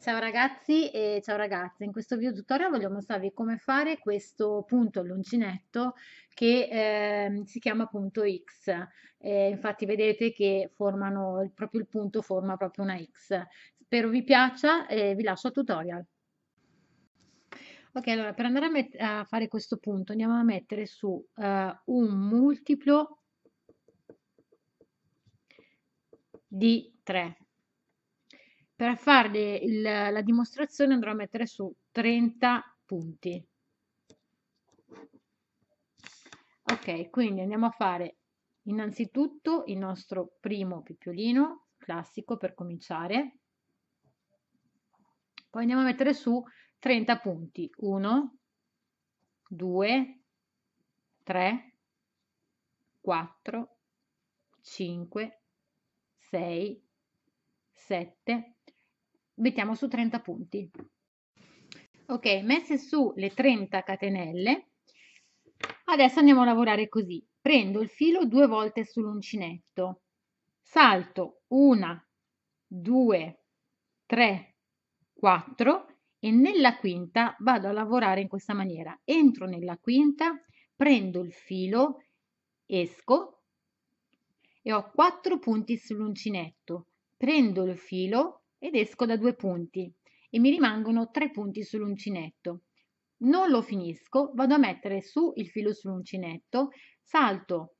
Ciao ragazzi e ciao ragazze, in questo video tutorial voglio mostrarvi come fare questo punto all'uncinetto che eh, si chiama punto X, eh, infatti vedete che formano, proprio il punto forma proprio una X. Spero vi piaccia e vi lascio al tutorial. Ok, allora per andare a, a fare questo punto andiamo a mettere su uh, un multiplo di 3 per farle il, la dimostrazione andrò a mettere su 30 punti. Ok, quindi andiamo a fare innanzitutto il nostro primo pippiolino classico per cominciare. Poi andiamo a mettere su 30 punti. 1, 2, 3, 4, 5, 6, 7, mettiamo su 30 punti. Ok, messe su le 30 catenelle, adesso andiamo a lavorare così. Prendo il filo due volte sull'uncinetto, salto una, due, tre, quattro e nella quinta vado a lavorare in questa maniera. Entro nella quinta, prendo il filo, esco e ho quattro punti sull'uncinetto. Prendo il filo, ed esco da due punti e mi rimangono tre punti sull'uncinetto. Non lo finisco, vado a mettere su il filo sull'uncinetto, salto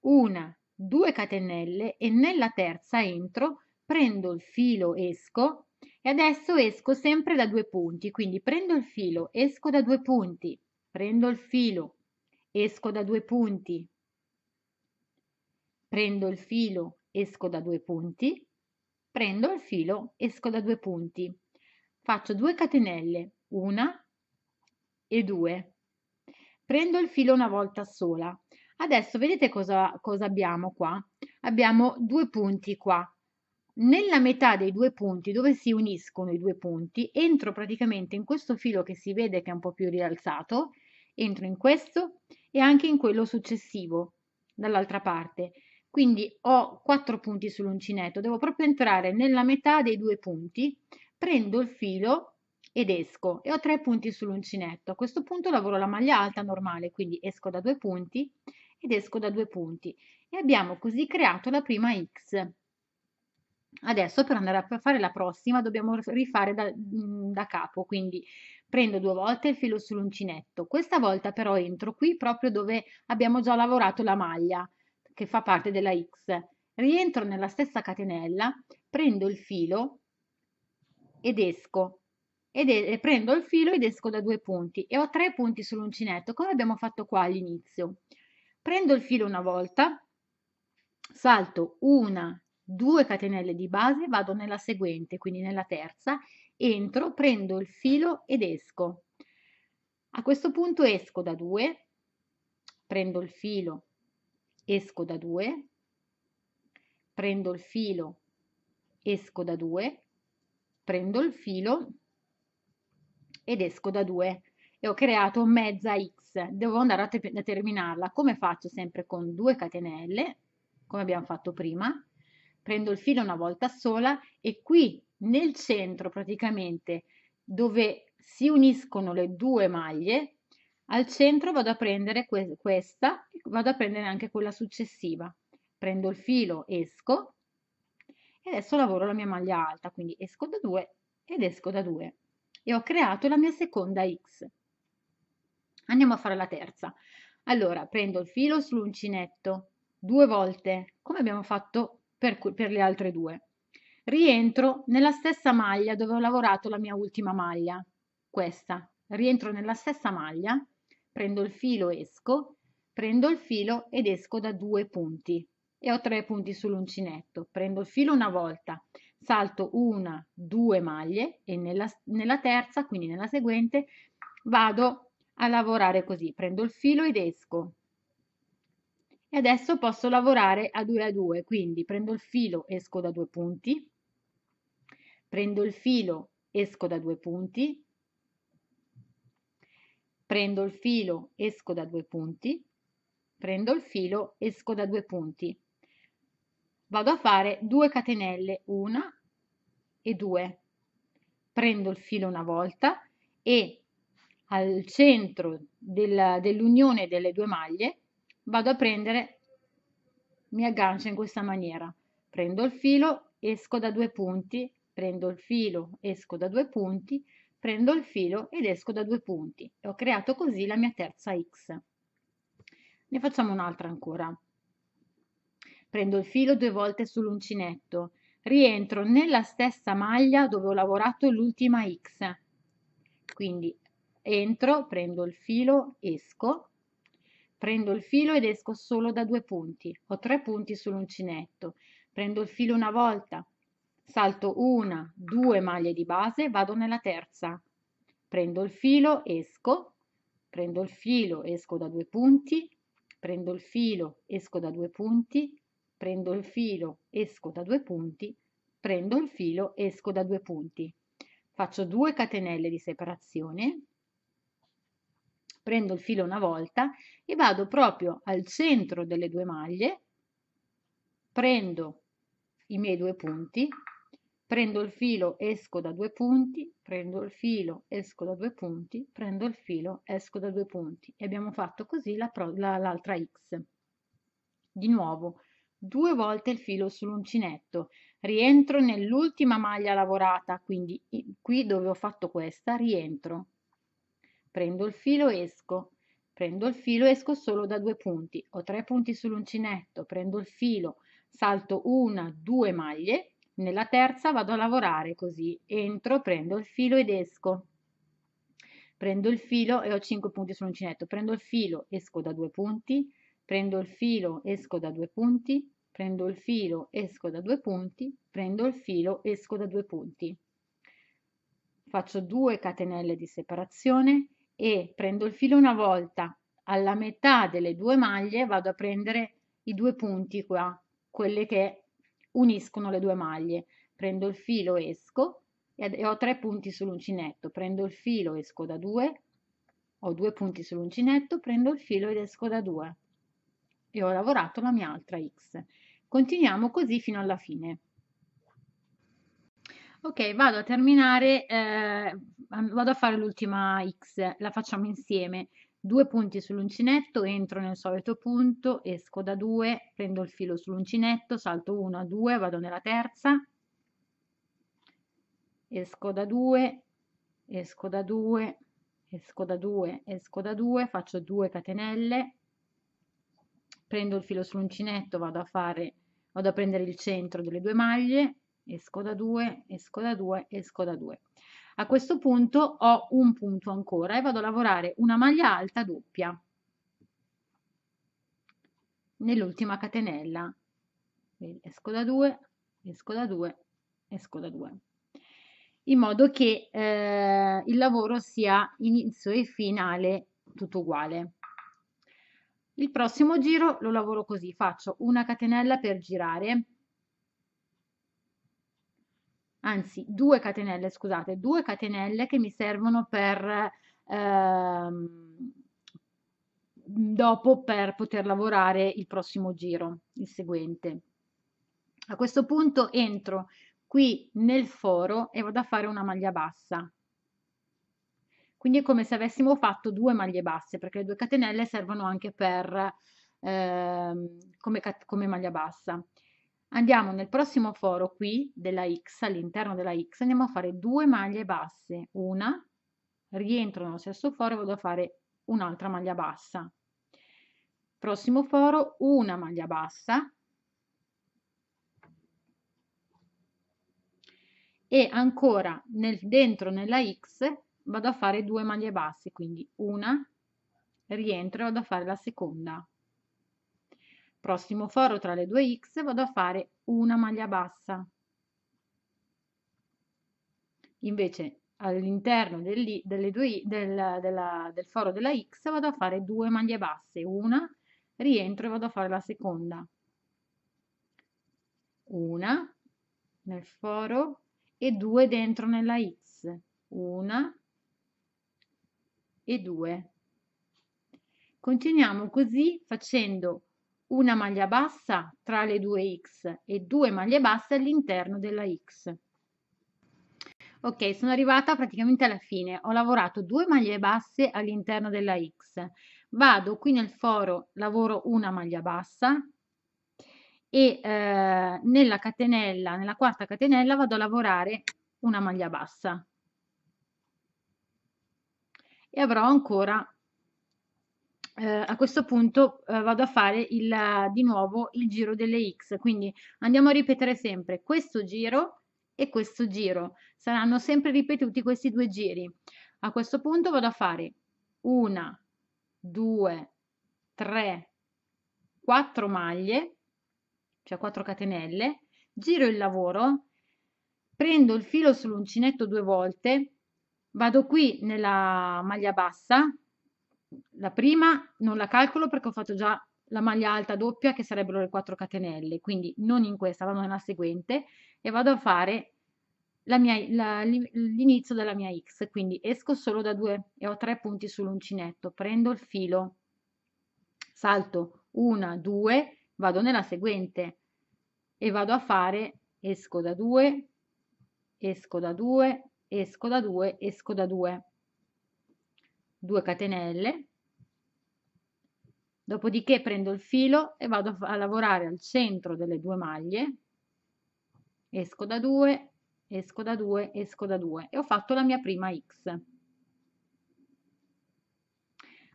una, due catenelle e nella terza entro, prendo il filo, esco e adesso esco sempre da due punti, quindi prendo il filo, esco da due punti, prendo il filo, esco da due punti, prendo il filo, esco da due punti, prendo il filo, esco da due punti, faccio 2 catenelle, una e due. Prendo il filo una volta sola. Adesso vedete cosa, cosa abbiamo qua? Abbiamo due punti qua. Nella metà dei due punti, dove si uniscono i due punti, entro praticamente in questo filo che si vede che è un po' più rialzato, entro in questo e anche in quello successivo, dall'altra parte quindi ho 4 punti sull'uncinetto, devo proprio entrare nella metà dei due punti, prendo il filo ed esco e ho 3 punti sull'uncinetto. A questo punto lavoro la maglia alta normale, quindi esco da 2 punti ed esco da 2 punti e abbiamo così creato la prima X. Adesso per andare a fare la prossima dobbiamo rifare da, mm, da, capo, quindi prendo due volte il filo sull'uncinetto, questa volta però entro qui proprio dove abbiamo già lavorato la maglia che fa parte della X. Rientro nella stessa catenella, prendo il filo ed esco. Ed e prendo il filo ed esco da due punti e ho tre punti sull'uncinetto, come abbiamo fatto qua all'inizio. Prendo il filo una volta, salto una, due catenelle di base, vado nella seguente, quindi nella terza, entro, prendo il filo ed esco. A questo punto esco da due, prendo il filo esco da 2, prendo il filo, esco da 2, prendo il filo ed esco da 2 e ho creato mezza x, devo andare a, te a terminarla, come faccio sempre con due catenelle, come abbiamo fatto prima, prendo il filo una volta sola e qui nel centro praticamente dove si uniscono le due maglie al centro vado a prendere que questa vado a prendere anche quella successiva prendo il filo esco e adesso lavoro la mia maglia alta quindi esco da 2 ed esco da 2 e ho creato la mia seconda x andiamo a fare la terza allora prendo il filo sull'uncinetto due volte come abbiamo fatto per, per le altre due rientro nella stessa maglia dove ho lavorato la mia ultima maglia questa rientro nella stessa maglia prendo il filo, esco, prendo il filo ed esco da due punti e ho tre punti sull'uncinetto, prendo il filo una volta, salto una, due maglie e nella, nella terza, quindi nella seguente, vado a lavorare così, prendo il filo ed esco. E adesso posso lavorare a due a due, quindi prendo il filo, esco da due punti, prendo il filo, esco da due punti, prendo il filo, esco da due punti, prendo il filo, esco da due punti. Vado a fare due catenelle, una e due. Prendo il filo una volta e al centro del, dell'unione delle due maglie vado a prendere, mi aggancio in questa maniera. Prendo il filo, esco da due punti, prendo il filo, esco da due punti Prendo il filo ed esco da due punti e ho creato così la mia terza X. Ne facciamo un'altra ancora. Prendo il filo due volte sull'uncinetto, rientro nella stessa maglia dove ho lavorato l'ultima X. Quindi entro, prendo il filo, esco, prendo il filo ed esco solo da due punti. Ho tre punti sull'uncinetto. Prendo il filo una volta, salto una, due maglie di base, vado nella terza, prendo il filo, esco, prendo il filo, esco da due punti, prendo il filo, esco da due punti, prendo il filo, esco da due punti, prendo il filo, esco da due punti. Faccio due catenelle di separazione, prendo il filo una volta e vado proprio al centro delle due maglie, prendo i miei due punti, prendo il filo, esco da due punti, prendo il filo, esco da due punti, prendo il filo, esco da due punti e abbiamo fatto così l'altra la la, x. Di nuovo, due volte il filo sull'uncinetto, rientro nell'ultima maglia lavorata, quindi qui dove ho fatto questa, rientro, prendo il filo, esco, prendo il filo, esco solo da due punti, ho tre punti sull'uncinetto, prendo il filo, salto una, due maglie, nella terza vado a lavorare così, entro, prendo il filo ed esco. Prendo il filo e ho 5 punti sull'uncinetto, prendo il filo, esco da 2 punti, prendo il filo, esco da 2 punti, prendo il filo, esco da 2 punti, prendo il filo, esco da 2 punti. Faccio 2 catenelle di separazione e prendo il filo una volta, alla metà delle due maglie vado a prendere i due punti qua, quelle che uniscono le due maglie. Prendo il filo, esco e ho tre punti sull'uncinetto. Prendo il filo, esco da due, ho due punti sull'uncinetto, prendo il filo ed esco da due. E ho lavorato la mia altra X. Continuiamo così fino alla fine. Ok, vado a terminare, eh, vado a fare l'ultima X, la facciamo insieme due punti sull'uncinetto, entro nel solito punto, esco da due, prendo il filo sull'uncinetto, salto 1 a 2, vado nella terza, esco da 2, esco da 2, esco da 2, esco da 2, faccio 2 catenelle, prendo il filo sull'uncinetto, vado a fare vado a prendere il centro delle due maglie, esco da 2, esco da 2, esco da 2. A questo punto ho un punto ancora e vado a lavorare una maglia alta doppia nell'ultima catenella. esco da 2, esco da 2, esco da 2. In modo che eh, il lavoro sia inizio e finale tutto uguale. Il prossimo giro lo lavoro così, faccio una catenella per girare, anzi due catenelle, scusate, due catenelle che mi servono per ehm, dopo per poter lavorare il prossimo giro, il seguente. A questo punto entro qui nel foro e vado a fare una maglia bassa. Quindi è come se avessimo fatto due maglie basse, perché le due catenelle servono anche per, ehm, come, come maglia bassa. Andiamo nel prossimo foro qui della X, all'interno della X, andiamo a fare due maglie basse, una, rientro nello stesso foro e vado a fare un'altra maglia bassa. Prossimo foro, una maglia bassa e ancora nel, dentro nella X vado a fare due maglie basse, quindi una, rientro e vado a fare la seconda. Prossimo foro tra le due X vado a fare una maglia bassa. Invece all'interno del, del, del foro della X vado a fare due maglie basse, una, rientro e vado a fare la seconda. Una nel foro e due dentro nella X, una e due. Continuiamo così facendo una maglia bassa tra le due X e due maglie basse all'interno della X. Ok, sono arrivata praticamente alla fine, ho lavorato due maglie basse all'interno della X. Vado qui nel foro, lavoro una maglia bassa e eh, nella catenella, nella quarta catenella vado a lavorare una maglia bassa e avrò ancora eh, a questo punto eh, vado a fare il, di nuovo il giro delle x, quindi andiamo a ripetere sempre questo giro e questo giro, saranno sempre ripetuti questi due giri. A questo punto vado a fare una, due, tre, quattro maglie, cioè quattro catenelle, giro il lavoro, prendo il filo sull'uncinetto due volte, vado qui nella maglia bassa, la prima non la calcolo perché ho fatto già la maglia alta doppia che sarebbero le 4 catenelle, quindi non in questa, vado nella seguente e vado a fare l'inizio della mia X, quindi esco solo da 2 e ho 3 punti sull'uncinetto, prendo il filo, salto 1, 2, vado nella seguente e vado a fare esco da 2, esco da 2, esco da 2, esco da 2 2 catenelle dopodiché prendo il filo e vado a lavorare al centro delle due maglie esco da 2 esco da 2 esco da 2 e ho fatto la mia prima x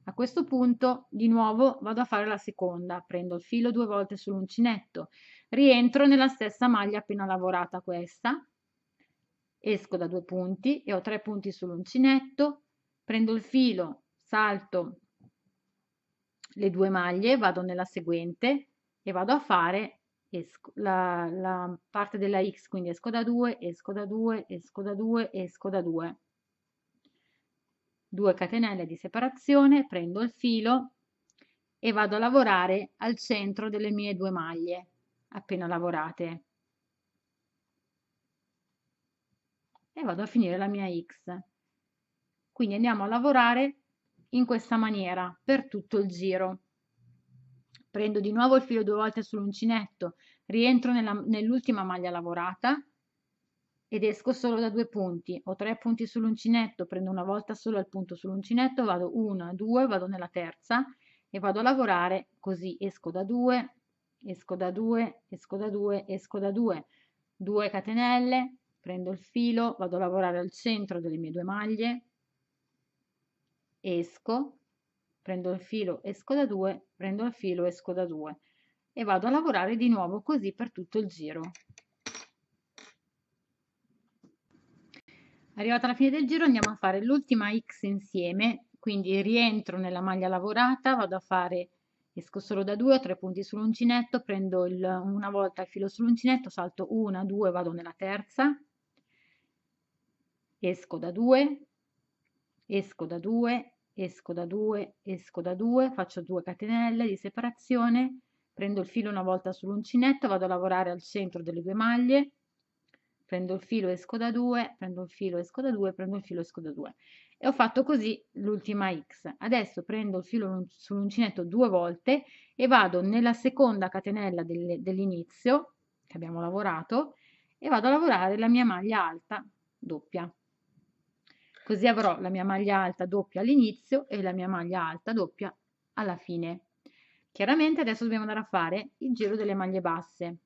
a questo punto di nuovo vado a fare la seconda prendo il filo due volte sull'uncinetto rientro nella stessa maglia appena lavorata questa esco da due punti e ho tre punti sull'uncinetto prendo il filo salto le due maglie vado nella seguente e vado a fare esco, la, la parte della x quindi esco da 2 esco da 2 esco da 2 esco da 2 2 catenelle di separazione prendo il filo e vado a lavorare al centro delle mie due maglie appena lavorate e vado a finire la mia x quindi andiamo a lavorare in questa maniera per tutto il giro. Prendo di nuovo il filo due volte sull'uncinetto, rientro nell'ultima nell maglia lavorata ed esco solo da due punti. Ho tre punti sull'uncinetto, prendo una volta solo il punto sull'uncinetto, vado 1 2 vado nella terza e vado a lavorare così esco da due, esco da due, esco da due, esco da due. 2 catenelle, prendo il filo, vado a lavorare al centro delle mie due maglie, esco, prendo il filo, esco da 2, prendo il filo, esco da 2 e vado a lavorare di nuovo così per tutto il giro. Arrivata la fine del giro andiamo a fare l'ultima X insieme, quindi rientro nella maglia lavorata, vado a fare esco solo da 2 o 3 punti sull'uncinetto, prendo il, una volta il filo sull'uncinetto, salto 1, 2, vado nella terza, esco da 2, esco da 2, esco da 2, esco da 2, faccio 2 catenelle di separazione, prendo il filo una volta sull'uncinetto, vado a lavorare al centro delle due maglie, prendo il filo, esco da 2, prendo il filo, esco da 2, prendo il filo, esco da 2. E ho fatto così l'ultima X. Adesso prendo il filo sull'uncinetto due volte e vado nella seconda catenella dell'inizio, che abbiamo lavorato, e vado a lavorare la mia maglia alta doppia. Così avrò la mia maglia alta doppia all'inizio e la mia maglia alta doppia alla fine. Chiaramente adesso dobbiamo andare a fare il giro delle maglie basse.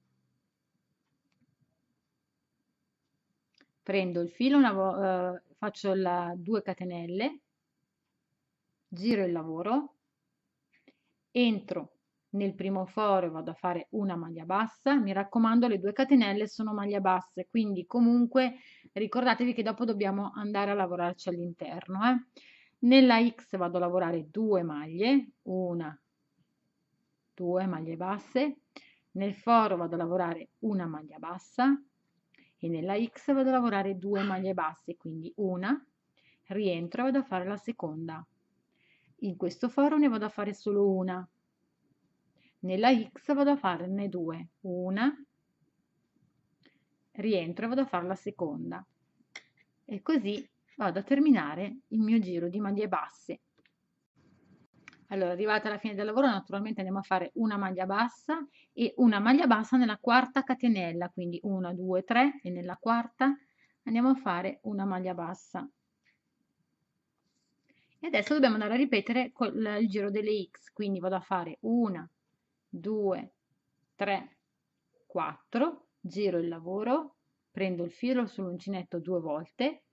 Prendo il filo, una, eh, faccio la, due catenelle, giro il lavoro, entro nel primo foro vado a fare una maglia bassa mi raccomando le due catenelle sono maglia basse quindi comunque ricordatevi che dopo dobbiamo andare a lavorarci all'interno. Eh. Nella X vado a lavorare due maglie, una, due maglie basse, nel foro vado a lavorare una maglia bassa e nella X vado a lavorare due maglie basse, quindi una, rientro e vado a fare la seconda. In questo foro ne vado a fare solo una. Nella X vado a farne due, una rientro e vado a fare la seconda e così vado a terminare il mio giro di maglie basse allora arrivata alla fine del lavoro naturalmente andiamo a fare una maglia bassa e una maglia bassa nella quarta catenella quindi 1 2 3 e nella quarta andiamo a fare una maglia bassa e adesso dobbiamo andare a ripetere col, il giro delle x quindi vado a fare una 2 3 4 giro il lavoro, prendo il filo sull'uncinetto due volte,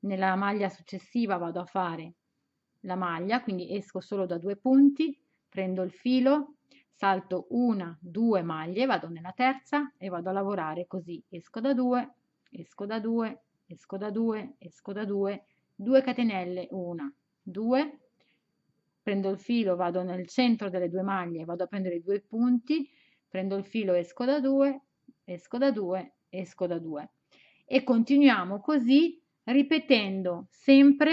nella maglia successiva vado a fare la maglia, quindi esco solo da due punti, prendo il filo, salto una, due maglie, vado nella terza e vado a lavorare così, esco da due, esco da due, esco da due, esco da due, 2 catenelle, una, due, prendo il filo, vado nel centro delle due maglie, vado a prendere i due punti, prendo il filo, esco da due, esco da 2, esco da 2. E continuiamo così ripetendo sempre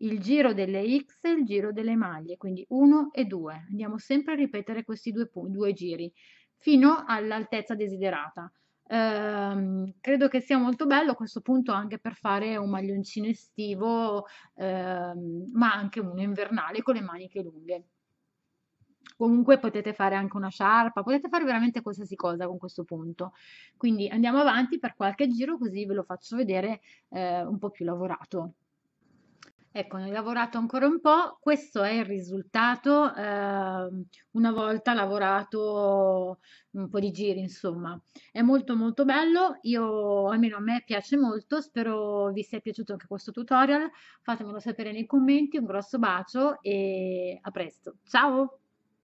il giro delle X e il giro delle maglie, quindi 1 e 2. Andiamo sempre a ripetere questi due, due giri fino all'altezza desiderata. Ehm, credo che sia molto bello questo punto anche per fare un maglioncino estivo, ehm, ma anche uno invernale con le maniche lunghe. Comunque potete fare anche una sciarpa, potete fare veramente qualsiasi cosa con questo punto. Quindi andiamo avanti per qualche giro così ve lo faccio vedere eh, un po' più lavorato. Ecco, ne ho lavorato ancora un po', questo è il risultato eh, una volta lavorato un po' di giri, insomma. È molto molto bello, io almeno a me piace molto, spero vi sia piaciuto anche questo tutorial, fatemelo sapere nei commenti, un grosso bacio e a presto, ciao!